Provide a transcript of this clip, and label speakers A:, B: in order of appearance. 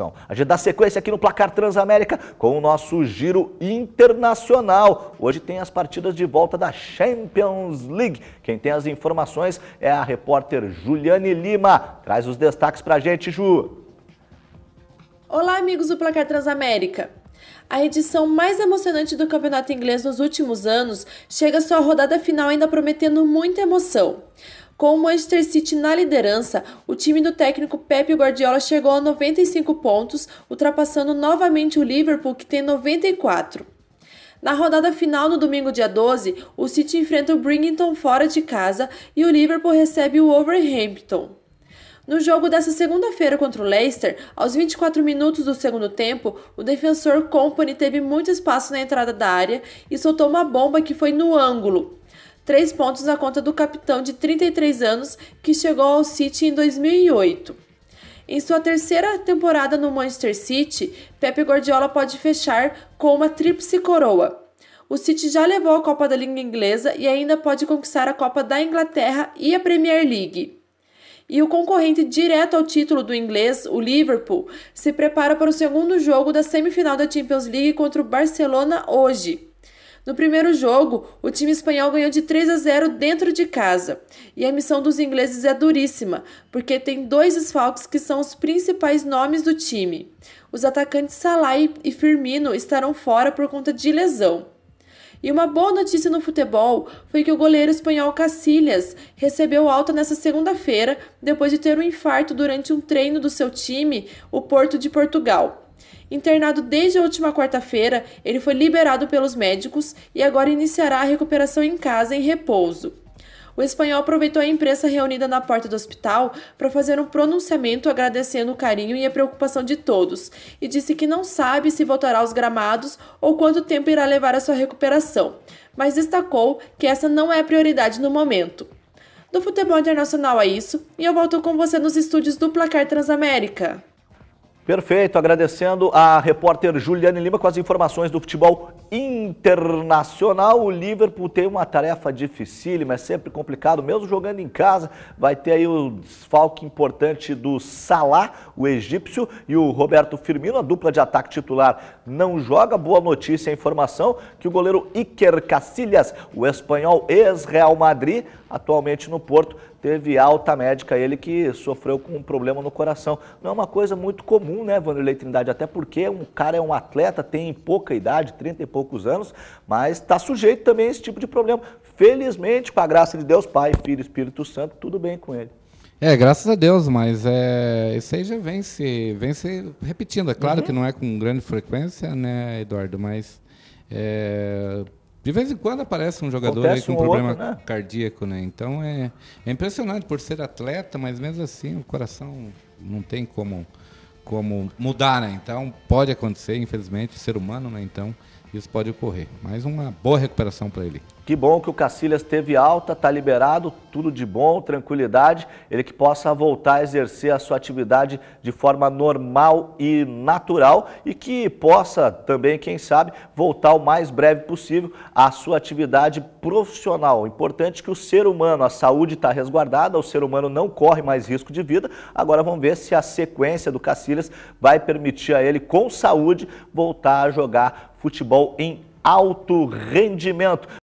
A: Então, a gente dá sequência aqui no Placar Transamérica com o nosso giro internacional. Hoje tem as partidas de volta da Champions League. Quem tem as informações é a repórter Juliane Lima. Traz os destaques pra gente, Ju.
B: Olá, amigos do Placar Transamérica. A edição mais emocionante do campeonato inglês nos últimos anos chega à sua rodada final ainda prometendo muita emoção. Com o Manchester City na liderança, o time do técnico Pepe Guardiola chegou a 95 pontos, ultrapassando novamente o Liverpool, que tem 94. Na rodada final no domingo dia 12, o City enfrenta o Brington fora de casa e o Liverpool recebe o Wolverhampton. No jogo dessa segunda-feira contra o Leicester, aos 24 minutos do segundo tempo, o defensor Company teve muito espaço na entrada da área e soltou uma bomba que foi no ângulo três pontos na conta do capitão de 33 anos que chegou ao City em 2008. Em sua terceira temporada no Manchester City, Pepe Guardiola pode fechar com uma tríplice coroa. O City já levou a Copa da Liga Inglesa e ainda pode conquistar a Copa da Inglaterra e a Premier League. E o concorrente direto ao título do inglês, o Liverpool, se prepara para o segundo jogo da semifinal da Champions League contra o Barcelona hoje. No primeiro jogo, o time espanhol ganhou de 3 a 0 dentro de casa. E a missão dos ingleses é duríssima, porque tem dois esfalques que são os principais nomes do time. Os atacantes Salah e Firmino estarão fora por conta de lesão. E uma boa notícia no futebol foi que o goleiro espanhol Casillas recebeu alta nesta segunda-feira depois de ter um infarto durante um treino do seu time, o Porto de Portugal. Internado desde a última quarta-feira, ele foi liberado pelos médicos e agora iniciará a recuperação em casa em repouso. O espanhol aproveitou a imprensa reunida na porta do hospital para fazer um pronunciamento agradecendo o carinho e a preocupação de todos e disse que não sabe se voltará aos gramados ou quanto tempo irá levar a sua recuperação, mas destacou que essa não é a prioridade no momento. Do futebol internacional é isso, e eu volto com você nos estúdios do Placar Transamérica.
A: Perfeito, agradecendo a repórter Juliane Lima com as informações do futebol internacional. O Liverpool tem uma tarefa dificílima, é sempre complicado, mesmo jogando em casa. Vai ter aí o desfalque importante do Salah, o egípcio, e o Roberto Firmino, a dupla de ataque titular, não joga. Boa notícia, a informação que o goleiro Iker Casillas, o espanhol ex-Real Madrid, atualmente no Porto, teve alta médica, ele que sofreu com um problema no coração. Não é uma coisa muito comum nenhum, né, Vanderlei Trindade? Até porque um cara é um atleta, tem pouca idade, 30 e poucos anos, mas está sujeito também a esse tipo de problema. Felizmente, com a graça de Deus, Pai, Filho, Espírito Santo, tudo bem com ele.
C: É, graças a Deus, mas é, isso aí já vem se, vem se repetindo. É claro uhum. que não é com grande frequência, né, Eduardo? Mas é, de vez em quando aparece um jogador aí com um problema outro, né? cardíaco, né? Então é, é impressionante por ser atleta, mas mesmo assim o coração não tem como como mudar, né? Então pode acontecer, infelizmente, ser humano, né? Então isso pode ocorrer. Mas uma boa recuperação para ele.
A: Que bom que o Cacilhas teve alta, está liberado, tudo de bom, tranquilidade. Ele que possa voltar a exercer a sua atividade de forma normal e natural e que possa também, quem sabe, voltar o mais breve possível à sua atividade profissional. Importante que o ser humano, a saúde está resguardada, o ser humano não corre mais risco de vida. Agora vamos ver se a sequência do Cacilhas vai permitir a ele, com saúde, voltar a jogar futebol em alto rendimento.